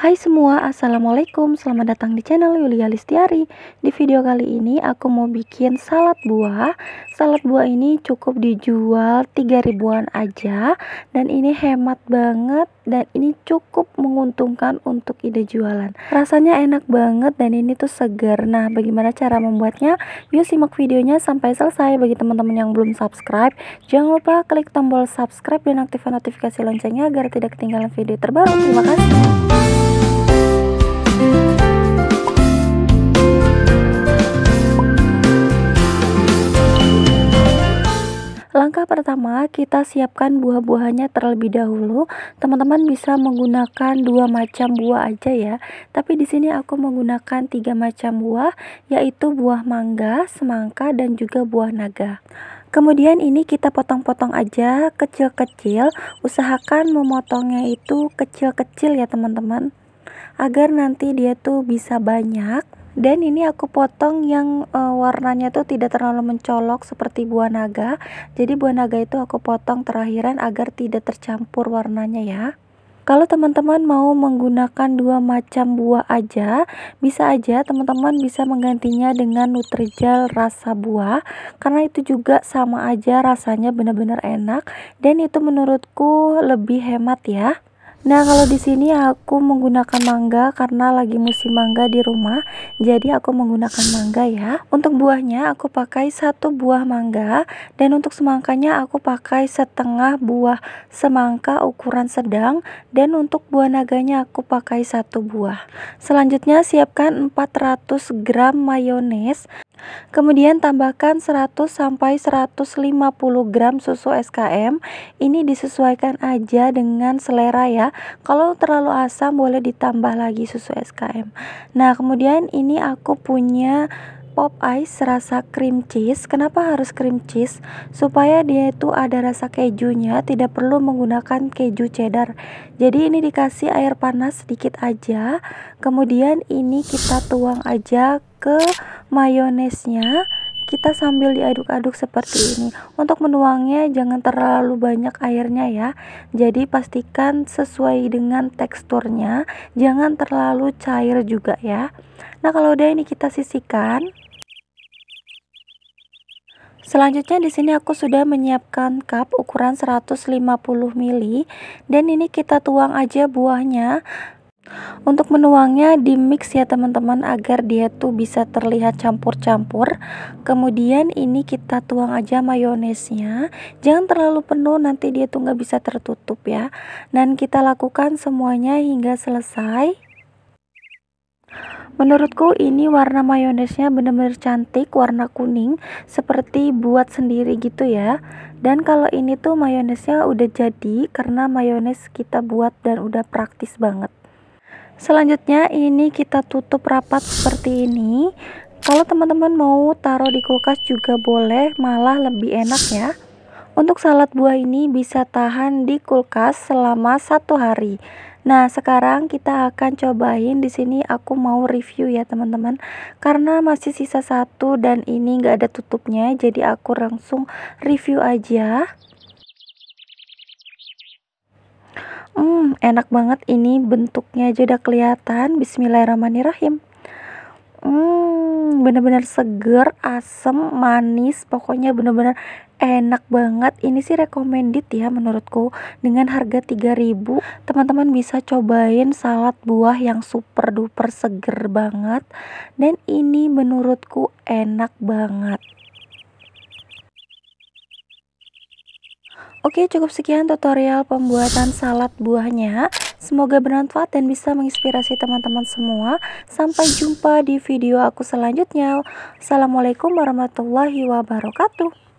Hai semua, Assalamualaikum Selamat datang di channel Yulia Listiari Di video kali ini aku mau bikin salad buah Salad buah ini cukup dijual 3 ribuan aja Dan ini hemat banget Dan ini cukup menguntungkan untuk ide jualan Rasanya enak banget dan ini tuh segar Nah bagaimana cara membuatnya? Yuk simak videonya sampai selesai Bagi teman-teman yang belum subscribe Jangan lupa klik tombol subscribe dan aktifkan notifikasi loncengnya Agar tidak ketinggalan video terbaru Terima kasih Langkah pertama, kita siapkan buah-buahannya terlebih dahulu. Teman-teman bisa menggunakan dua macam buah aja ya. Tapi di sini aku menggunakan tiga macam buah, yaitu buah mangga, semangka, dan juga buah naga. Kemudian ini kita potong-potong aja kecil-kecil. Usahakan memotongnya itu kecil-kecil ya teman-teman. Agar nanti dia tuh bisa banyak dan ini aku potong yang e, warnanya tuh tidak terlalu mencolok seperti buah naga jadi buah naga itu aku potong terakhiran agar tidak tercampur warnanya ya kalau teman-teman mau menggunakan dua macam buah aja, bisa aja teman-teman bisa menggantinya dengan Nutrijel rasa buah karena itu juga sama aja rasanya benar-benar enak dan itu menurutku lebih hemat ya. Nah, kalau di sini aku menggunakan mangga karena lagi musim mangga di rumah, jadi aku menggunakan mangga ya. Untuk buahnya aku pakai satu buah mangga dan untuk semangkanya aku pakai setengah buah semangka ukuran sedang dan untuk buah naganya aku pakai satu buah. Selanjutnya siapkan 400 gram mayones Kemudian tambahkan 100 sampai 150 gram susu SKM. Ini disesuaikan aja dengan selera ya. Kalau terlalu asam boleh ditambah lagi susu SKM. Nah, kemudian ini aku punya pop ice rasa cream cheese. Kenapa harus cream cheese? Supaya dia itu ada rasa kejunya, tidak perlu menggunakan keju cheddar. Jadi ini dikasih air panas sedikit aja. Kemudian ini kita tuang aja ke mayonesnya kita sambil diaduk-aduk seperti ini. Untuk menuangnya jangan terlalu banyak airnya ya. Jadi pastikan sesuai dengan teksturnya, jangan terlalu cair juga ya. Nah, kalau udah ini kita sisihkan. Selanjutnya di sini aku sudah menyiapkan cup ukuran 150 ml dan ini kita tuang aja buahnya untuk menuangnya di mix ya teman-teman agar dia tuh bisa terlihat campur-campur. Kemudian ini kita tuang aja mayonesnya. Jangan terlalu penuh nanti dia tuh nggak bisa tertutup ya. Dan kita lakukan semuanya hingga selesai. Menurutku ini warna mayonesnya benar-benar cantik, warna kuning, seperti buat sendiri gitu ya. Dan kalau ini tuh mayonesnya udah jadi karena mayones kita buat dan udah praktis banget selanjutnya ini kita tutup rapat seperti ini kalau teman-teman mau taruh di kulkas juga boleh malah lebih enak ya untuk salad buah ini bisa tahan di kulkas selama satu hari Nah, sekarang kita akan cobain di sini aku mau review ya, teman-teman. Karena masih sisa satu dan ini nggak ada tutupnya, jadi aku langsung review aja. Hmm, enak banget ini bentuknya aja udah kelihatan. Bismillahirrahmanirrahim. Hmm, bener-bener seger, asem, manis, pokoknya bener-bener enak banget. Ini sih recommended ya menurutku dengan harga 3000. Teman-teman bisa cobain salad buah yang super duper seger banget dan ini menurutku enak banget. Oke cukup sekian tutorial pembuatan salad buahnya Semoga bermanfaat dan bisa menginspirasi teman-teman semua Sampai jumpa di video aku selanjutnya Assalamualaikum warahmatullahi wabarakatuh